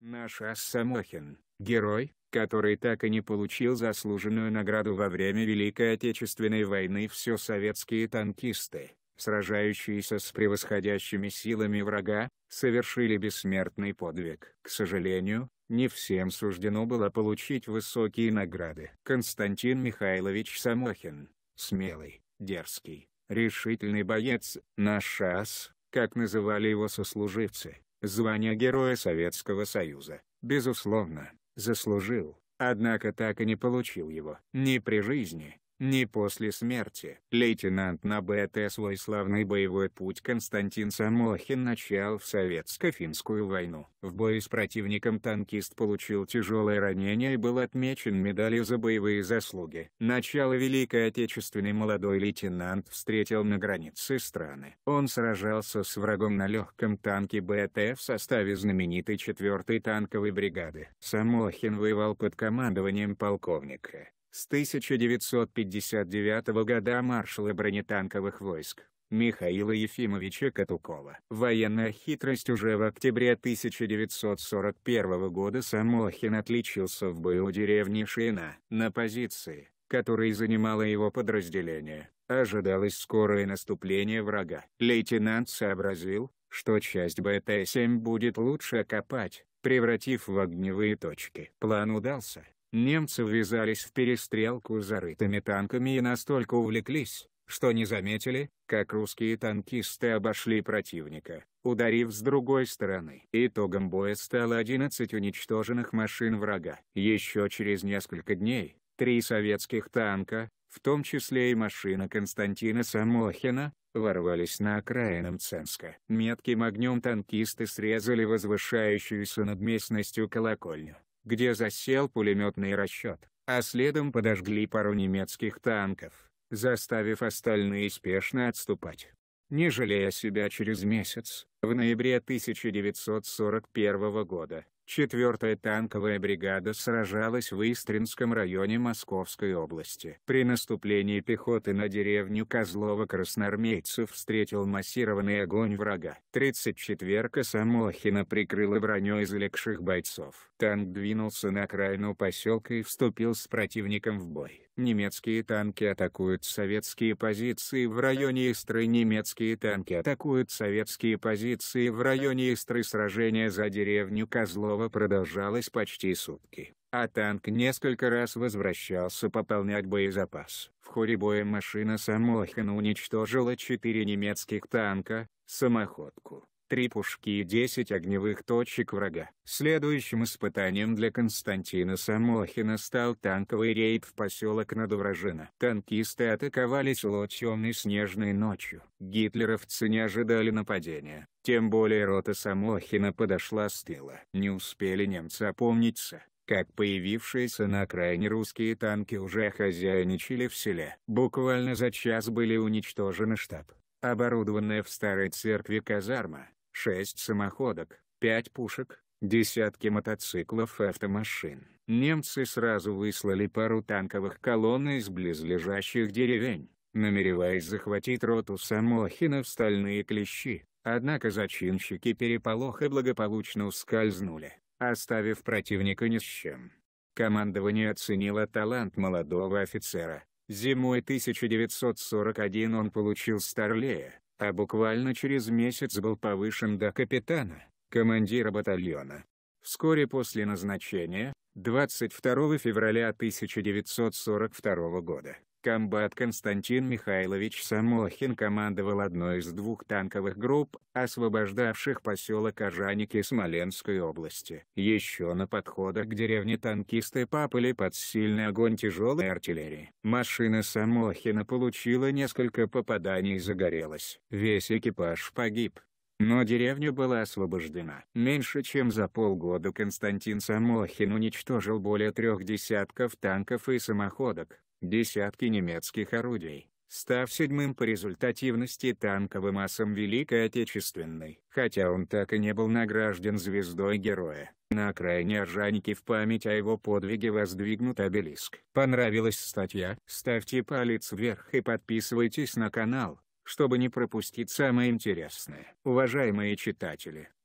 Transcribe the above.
Наш Ассамохин, герой, который так и не получил заслуженную награду во время Великой Отечественной войны все советские танкисты, сражающиеся с превосходящими силами врага, совершили бессмертный подвиг. К сожалению, не всем суждено было получить высокие награды. Константин Михайлович Самохин, смелый, дерзкий, решительный боец, наш ас, как называли его сослуживцы, Звание Героя Советского Союза, безусловно, заслужил, однако так и не получил его ни при жизни, не после смерти. Лейтенант на БТ свой славный боевой путь Константин Самохин начал в Советско-финскую войну. В бою с противником танкист получил тяжелое ранение и был отмечен медалью за боевые заслуги. Начало Великой Отечественной молодой лейтенант встретил на границе страны. Он сражался с врагом на легком танке БТ в составе знаменитой 4-й танковой бригады. Самохин воевал под командованием полковника с 1959 года маршала бронетанковых войск Михаила Ефимовича Катукова. Военная хитрость уже в октябре 1941 года Самохин отличился в бою деревни Шина. На позиции, которой занимало его подразделение, ожидалось скорое наступление врага. Лейтенант сообразил, что часть БТ-7 будет лучше копать, превратив в огневые точки. План удался. Немцы ввязались в перестрелку с зарытыми танками и настолько увлеклись, что не заметили, как русские танкисты обошли противника, ударив с другой стороны. Итогом боя стало 11 уничтоженных машин врага. Еще через несколько дней, три советских танка, в том числе и машина Константина Самохина, ворвались на окраину Мценска. Метким огнем танкисты срезали возвышающуюся над местностью колокольню где засел пулеметный расчет, а следом подожгли пару немецких танков, заставив остальные спешно отступать. Не жалея себя через месяц, в ноябре 1941 года, 4-я танковая бригада сражалась в Истринском районе Московской области. При наступлении пехоты на деревню Козлова красноармейцев встретил массированный огонь врага. 34-ка Самохина прикрыла броней залегших бойцов. Танк двинулся на окраину поселка и вступил с противником в бой. Немецкие танки атакуют советские позиции в районе Истры. Немецкие танки атакуют советские позиции в районе Истры. Сражение за деревню Козлова продолжалось почти сутки, а танк несколько раз возвращался пополнять боезапас. В ходе боя машина Самохина уничтожила четыре немецких танка, самоходку, три пушки и 10 огневых точек врага. Следующим испытанием для Константина Самохина стал танковый рейд в поселок Надувражино. Танкисты атаковали село темной снежной ночью. Гитлеровцы не ожидали нападения. Тем более рота Самохина подошла с тыла. Не успели немцы опомниться, как появившиеся на окраине русские танки уже хозяйничали в селе. Буквально за час были уничтожены штаб, оборудованная в старой церкви казарма, шесть самоходок, пять пушек, десятки мотоциклов и автомашин. Немцы сразу выслали пару танковых колонн из близлежащих деревень, намереваясь захватить роту Самохина в стальные клещи. Однако зачинщики переполоха благополучно ускользнули, оставив противника ни с чем. Командование оценило талант молодого офицера. Зимой 1941 он получил Старлея, а буквально через месяц был повышен до капитана, командира батальона. Вскоре после назначения, 22 февраля 1942 года, Комбат Константин Михайлович Самохин командовал одной из двух танковых групп, освобождавших поселок Ожаники Смоленской области. Еще на подходах к деревне танкисты попали под сильный огонь тяжелой артиллерии. Машина Самохина получила несколько попаданий и загорелась. Весь экипаж погиб. Но деревня была освобождена. Меньше чем за полгода Константин Самохин уничтожил более трех десятков танков и самоходок десятки немецких орудий, став седьмым по результативности танковым асом Великой Отечественной. Хотя он так и не был награжден звездой героя, на окраине Ржаники в память о его подвиге воздвигнут обелиск. Понравилась статья? Ставьте палец вверх и подписывайтесь на канал, чтобы не пропустить самое интересное. Уважаемые читатели!